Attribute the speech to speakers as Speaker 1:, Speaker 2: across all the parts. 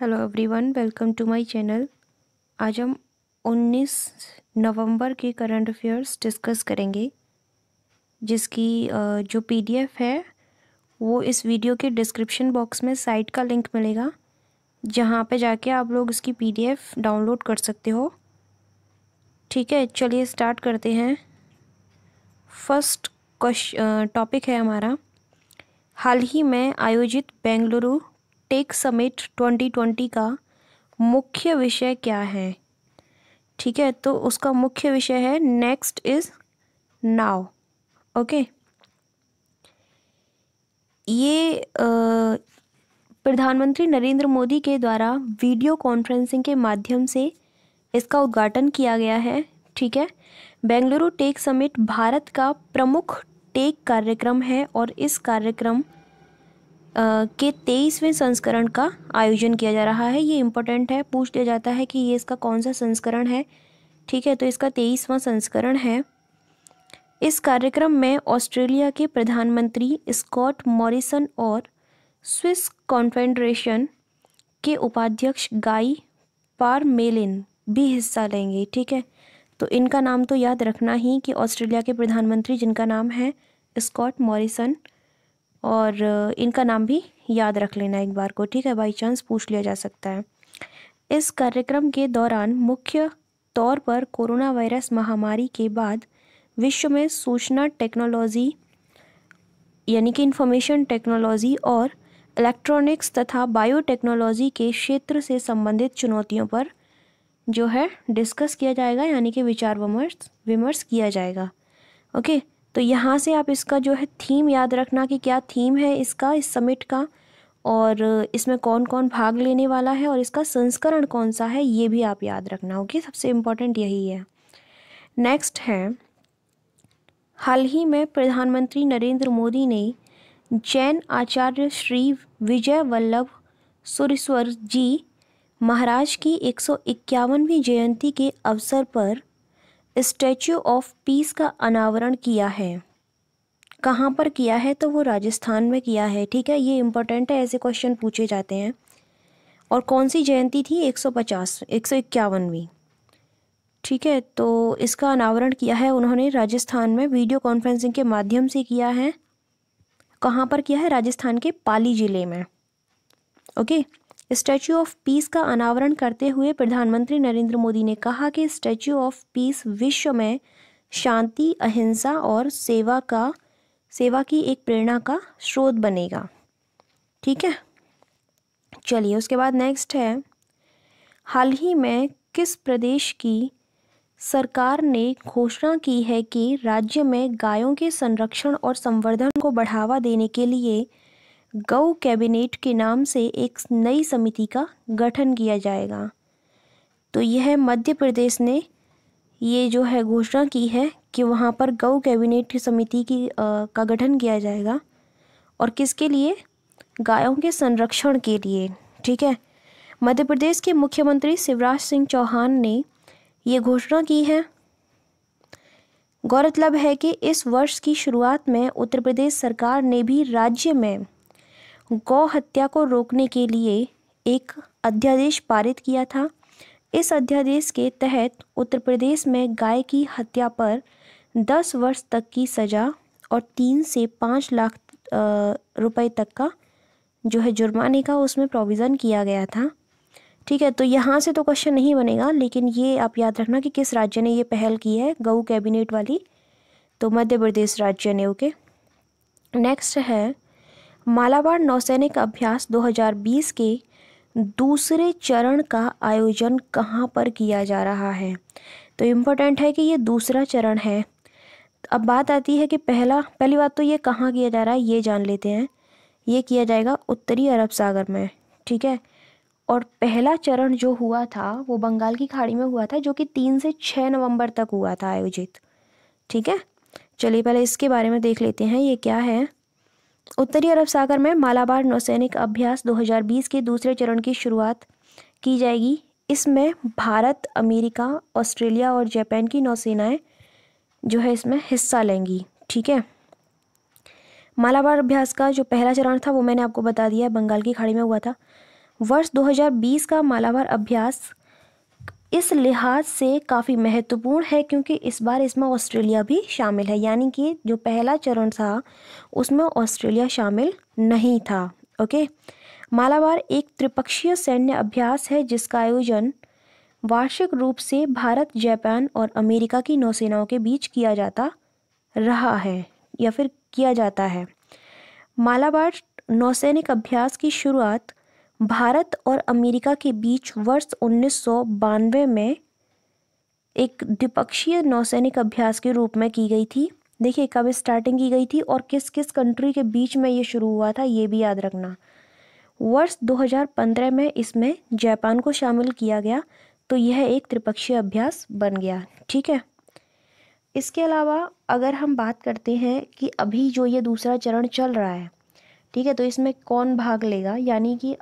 Speaker 1: Hello everyone welcome to my channel आज हम 19 नवंबर के करंट अफेयर्स डिस्कस करेंगे जिसकी जो पीडीएफ है वो इस वीडियो के डिस्क्रिप्शन बॉक्स में साइट का लिंक मिलेगा जहाँ पे जाके आप लोग इसकी पीडीएफ डाउनलोड कर सकते हो ठीक है चलिए स्टार्ट करते हैं फर्स्ट क्वेश्चन टॉपिक है हमारा हाल ही में आयोजित बेंगलुरु टेक समिट 2020 का मुख्य विषय क्या है ठीक है तो उसका मुख्य विषय है नेक्स्ट इज नाव ओके ये प्रधानमंत्री नरेंद्र मोदी के द्वारा वीडियो कॉन्फ्रेंसिंग के माध्यम से इसका उद्घाटन किया गया है ठीक है बेंगलुरु टेक समिट भारत का प्रमुख टेक कार्यक्रम है और इस कार्यक्रम के तेईसवें संस्करण का आयोजन किया जा रहा है ये इम्पोर्टेंट है पूछ लिया जाता है कि ये इसका कौन सा संस्करण है ठीक है तो इसका तेईसवां संस्करण है इस कार्यक्रम में ऑस्ट्रेलिया के प्रधानमंत्री स्कॉट मॉरिसन और स्विस कॉन्फेडरेशन के उपाध्यक्ष गाई पारमेलिन भी हिस्सा लेंगे ठीक है तो इनका नाम तो याद रखना ही कि ऑस्ट्रेलिया के प्रधानमंत्री जिनका नाम है स्कॉट मॉरिसन और इनका नाम भी याद रख लेना एक बार को ठीक है बाई चांस पूछ लिया जा सकता है इस कार्यक्रम के दौरान मुख्य तौर पर कोरोना वायरस महामारी के बाद विश्व में सूचना टेक्नोलॉजी यानी कि इंफॉर्मेशन टेक्नोलॉजी और इलेक्ट्रॉनिक्स तथा बायोटेक्नोलॉजी के क्षेत्र से संबंधित चुनौतियों पर जो है डिस्कस किया जाएगा यानी कि विचार विमर्श विमर्श किया जाएगा ओके okay? तो यहाँ से आप इसका जो है थीम याद रखना कि क्या थीम है इसका इस समिट का और इसमें कौन कौन भाग लेने वाला है और इसका संस्करण कौन सा है ये भी आप याद रखना ओके सबसे इम्पोर्टेंट यही है नेक्स्ट है हाल ही में प्रधानमंत्री नरेंद्र मोदी ने जैन आचार्य श्री विजय वल्लभ सुरेश्वर जी महाराज की एक सौ इक्यावनवीं जयंती के अवसर पर स्टैचू ऑफ पीस का अनावरण किया है कहाँ पर किया है तो वो राजस्थान में किया है ठीक है ये इम्पोर्टेंट है ऐसे क्वेश्चन पूछे जाते हैं और कौन सी जयंती थी 150 इक्यावनवीं ठीक है तो इसका अनावरण किया है उन्होंने राजस्थान में वीडियो कॉन्फ्रेंसिंग के माध्यम से किया है कहाँ पर किया है राजस्थान के पाली ज़िले में ओके स्टैचू ऑफ पीस का अनावरण करते हुए प्रधानमंत्री नरेंद्र मोदी ने कहा कि स्टैचू ऑफ पीस विश्व में शांति अहिंसा और सेवा का सेवा की एक प्रेरणा का स्रोत बनेगा ठीक है चलिए उसके बाद नेक्स्ट है हाल ही में किस प्रदेश की सरकार ने घोषणा की है कि राज्य में गायों के संरक्षण और संवर्धन को बढ़ावा देने के लिए गौ कैबिनेट के नाम से एक नई समिति का गठन किया जाएगा तो यह मध्य प्रदेश ने ये जो है घोषणा की है कि वहाँ पर गौ कैबिनेट की समिति की आ, का गठन किया जाएगा और किसके लिए गायों के संरक्षण के लिए ठीक है मध्य प्रदेश के मुख्यमंत्री शिवराज सिंह चौहान ने ये घोषणा की है गौरतलब है कि इस वर्ष की शुरुआत में उत्तर प्रदेश सरकार ने भी राज्य में गौ हत्या को रोकने के लिए एक अध्यादेश पारित किया था इस अध्यादेश के तहत उत्तर प्रदेश में गाय की हत्या पर दस वर्ष तक की सज़ा और तीन से पाँच लाख रुपए तक का जो है जुर्माने का उसमें प्रोविज़न किया गया था ठीक है तो यहाँ से तो क्वेश्चन नहीं बनेगा लेकिन ये आप याद रखना कि किस राज्य ने ये पहल की है गऊ कैबिनेट वाली तो मध्य प्रदेश राज्य ने ओके नेक्स्ट है मालाबार नौसैनिक अभ्यास 2020 के दूसरे चरण का आयोजन कहाँ पर किया जा रहा है तो इम्पोर्टेंट है कि ये दूसरा चरण है अब बात आती है कि पहला पहली बात तो ये कहाँ किया जा रहा है ये जान लेते हैं ये किया जाएगा उत्तरी अरब सागर में ठीक है और पहला चरण जो हुआ था वो बंगाल की खाड़ी में हुआ था जो कि तीन से छः नवंबर तक हुआ था आयोजित ठीक है चलिए पहले इसके बारे में देख लेते हैं ये क्या है उत्तरी अरब सागर में मालाबार नौसैनिक अभ्यास 2020 के दूसरे चरण की शुरुआत की जाएगी इसमें भारत अमेरिका ऑस्ट्रेलिया और जापान की नौसेनाएं जो है इसमें हिस्सा लेंगी ठीक है मालाबार अभ्यास का जो पहला चरण था वो मैंने आपको बता दिया बंगाल की खाड़ी में हुआ था वर्ष 2020 का मालाबार अभ्यास इस लिहाज से काफ़ी महत्वपूर्ण है क्योंकि इस बार इसमें ऑस्ट्रेलिया भी शामिल है यानी कि जो पहला चरण था उसमें ऑस्ट्रेलिया शामिल नहीं था ओके मालाबार एक त्रिपक्षीय सैन्य अभ्यास है जिसका आयोजन वार्षिक रूप से भारत जापान और अमेरिका की नौसेनाओं के बीच किया जाता रहा है या फिर किया जाता है मालाबार नौसैनिक अभ्यास की शुरुआत भारत और अमेरिका के बीच वर्ष उन्नीस में एक द्विपक्षीय नौसैनिक अभ्यास के रूप में की गई थी देखिए कब स्टार्टिंग की गई थी और किस किस कंट्री के बीच में ये शुरू हुआ था ये भी याद रखना वर्ष 2015 में इसमें जापान को शामिल किया गया तो यह एक त्रिपक्षीय अभ्यास बन गया ठीक है इसके अलावा अगर हम बात करते हैं कि अभी जो ये दूसरा चरण चल रहा है ठीक है तो इसमें कौन भाग लेगा यानी कि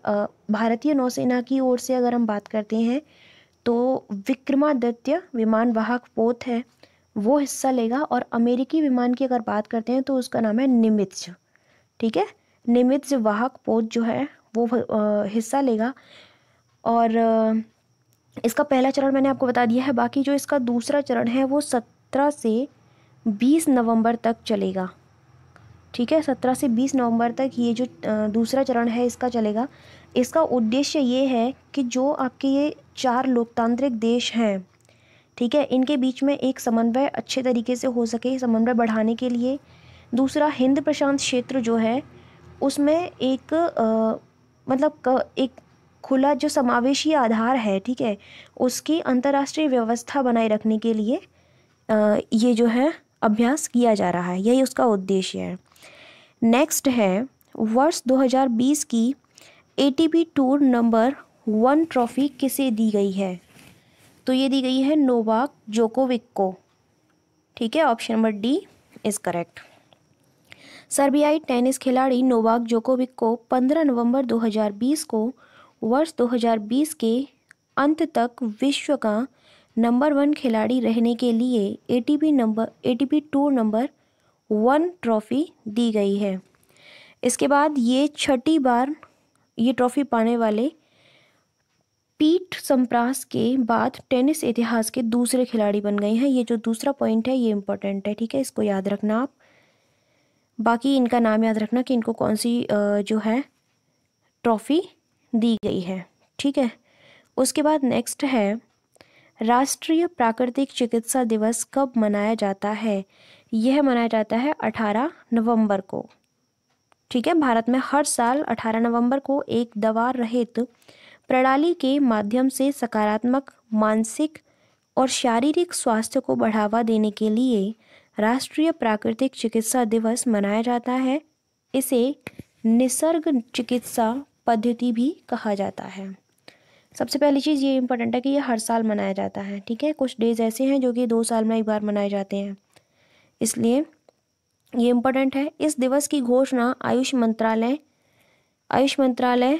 Speaker 1: भारतीय नौसेना की ओर से अगर हम बात करते हैं तो विक्रमादित्य विमान वाहक पोत है वो हिस्सा लेगा और अमेरिकी विमान की अगर बात करते हैं तो उसका नाम है निमित्ज ठीक है निमित्ज वाहक पोत जो है वो हिस्सा लेगा और इसका पहला चरण मैंने आपको बता दिया है बाकी जो इसका दूसरा चरण है वो सत्रह से बीस नवंबर तक चलेगा ठीक है सत्रह से बीस नवंबर तक ये जो दूसरा चरण है इसका चलेगा इसका उद्देश्य ये है कि जो आपके ये चार लोकतांत्रिक देश हैं ठीक है इनके बीच में एक समन्वय अच्छे तरीके से हो सके समन्वय बढ़ाने के लिए दूसरा हिंद प्रशांत क्षेत्र जो है उसमें एक आ, मतलब क, एक खुला जो समावेशी आधार है ठीक है उसकी अंतर्राष्ट्रीय व्यवस्था बनाए रखने के लिए आ, ये जो है अभ्यास किया जा रहा है यही उसका उद्देश्य है नेक्स्ट है वर्ष 2020 की ATP tour number one trophy किसे दी गई है तो ये दी गई है नोवाक जोकोविक को ठीक है option number D is correct सर्बियाई टेनिस खिलाड़ी नोवाक जोकोविक को 15 नवंबर 2020 को वर्ष 2020 के अंत तक विश्व का नंबर वन खिलाड़ी रहने के लिए ATP number ATP tour number one trophy दी गई है इसके बाद ये छठी बार ये ट्रॉफ़ी पाने वाले पीट संप्रास के बाद टेनिस इतिहास के दूसरे खिलाड़ी बन गए हैं ये जो दूसरा पॉइंट है ये इम्पोर्टेंट है ठीक है इसको याद रखना आप बाकी इनका नाम याद रखना कि इनको कौन सी जो है ट्रॉफ़ी दी गई है ठीक है उसके बाद नेक्स्ट है राष्ट्रीय प्राकृतिक चिकित्सा दिवस कब मनाया जाता है यह मनाया जाता है 18 नवंबर को ठीक है भारत में हर साल 18 नवंबर को एक दवा रहित प्रणाली के माध्यम से सकारात्मक मानसिक और शारीरिक स्वास्थ्य को बढ़ावा देने के लिए राष्ट्रीय प्राकृतिक चिकित्सा दिवस मनाया जाता है इसे निसर्ग चिकित्सा पद्धति भी कहा जाता है सबसे पहली चीज़ ये इम्पोर्टेंट है कि ये हर साल मनाया जाता है ठीक है कुछ डेज ऐसे हैं जो कि दो साल में एक बार मनाए जाते हैं इसलिए ये इम्पोर्टेंट है इस दिवस की घोषणा आयुष मंत्रालय आयुष मंत्रालय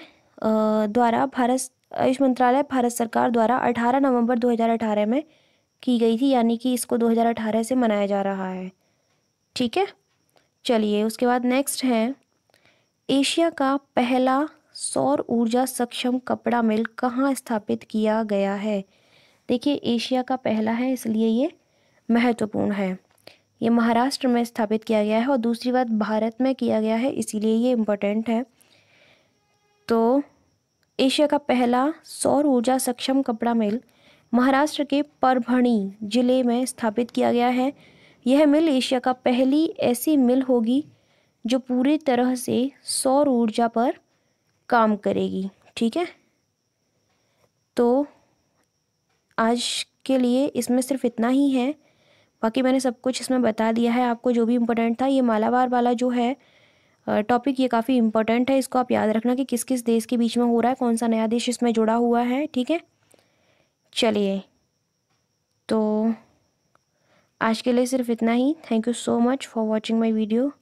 Speaker 1: द्वारा भारत आयुष मंत्रालय भारत सरकार द्वारा 18 नवंबर 2018 में की गई थी यानी कि इसको 2018 से मनाया जा रहा है ठीक है चलिए उसके बाद नेक्स्ट है एशिया का पहला सौर ऊर्जा सक्षम कपड़ा मिल कहाँ स्थापित किया गया है देखिए एशिया का पहला है इसलिए ये महत्वपूर्ण है ये महाराष्ट्र में स्थापित किया गया है और दूसरी बात भारत में किया गया है इसीलिए ये इम्पोर्टेंट है तो एशिया का पहला सौर ऊर्जा सक्षम कपड़ा मिल महाराष्ट्र के परभणी जिले में स्थापित किया गया है यह मिल एशिया का पहली ऐसी मिल होगी जो पूरी तरह से सौर ऊर्जा पर काम करेगी ठीक है तो आज के लिए इसमें सिर्फ इतना ही है बाकी मैंने सब कुछ इसमें बता दिया है आपको जो भी इम्पोर्टेंट था ये मालाबार वाला जो है टॉपिक ये काफ़ी इम्पोर्टेंट है इसको आप याद रखना कि किस किस देश के बीच में हो रहा है कौन सा नया देश इसमें जुड़ा हुआ है ठीक है चलिए तो आज के लिए सिर्फ इतना ही thank you so much for watching my video